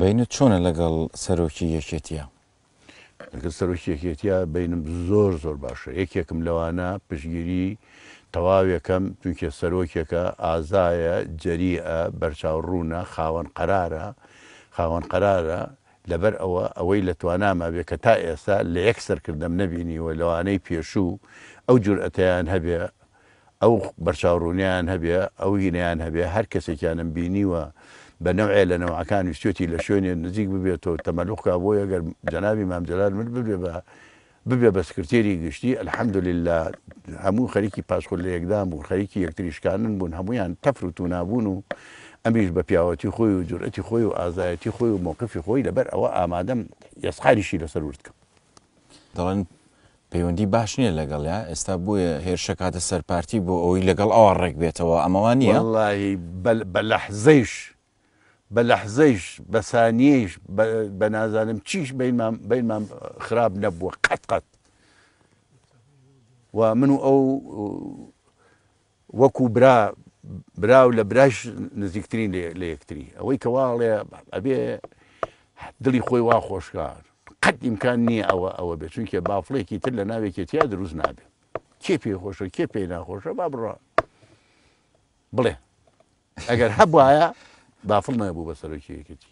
بینە چۆنە لەگەڵ سەرۆکی یەکێتیە ئەگە سەرۆکی یەکێتیە بینم زۆر زۆر باشە یەکێکم لەوانە پشگیری تەواوێکم چونکە سەرۆکێکە ئازایە جەریە بەرچاوڕوونە خاوەن قەرارە خاوەن قەرارە لەبەر ئەوە ئەوەی لە توانامە بێ کە تا ئێستا لە یەک سەرکردم نبینیوە لەوانەی پێشوو ئەو جورئەتیان هەبێ ئەو بەرچاوڕوونیان هەبێ ئەو هینیان هەبێ هەر کەسێکیانم بینیوە بە نەوعێ لە نەوەکانی شتێتی لە شوێنێ نزیک ببێتەوە تەمەلوخکە بۆ ئەگەر جەناوی مامجلار من ببێ بە ببێ بە سکرێری گشتی ئەلحەمدلله هەموو خەریکی پاسخۆل لە یەکدام و خەریکی یەکتریشکانن بوون هەمویان تەفروت و نابوون و ئەمیش بە پیاوەتی خۆی و جورەتی خۆی و ئازایەتی خۆی و مووقفی خۆی لەبەر ئەوە ئامادەم یاسخاریشی لەسەر وردکەم دەڵێن پەیوەندی باش نییە لەگەڵیا ئێستا بووە هێرشە کاتە سەرپارتی بۆ ئەوی لەگەڵ ئەوە ڕێک بێتەوە ئەمەوان نیە بە لەحزەیش بە لەحزەیش بە سانیەیش بە نازانم چیش بینمان خراپ نەبووە قەت قەت و من و ئەو وەکو برا براو لە براش نزیکترین لە یەکتری ئەوەی کەواڵێ ئەبێ دڵی خۆی وا خۆشکار قەت ئیمکان نییە ئەوە ئەوە بێت چونکە بافڵێکی تر لە ناوێکێتیا دروست نابێت کێ پێ خۆشە کێ پێی ناخۆشە با بڕە بڵێ ئەگەر هەبواە دافڵ نەبوو بەسەرۆکی یەکێتی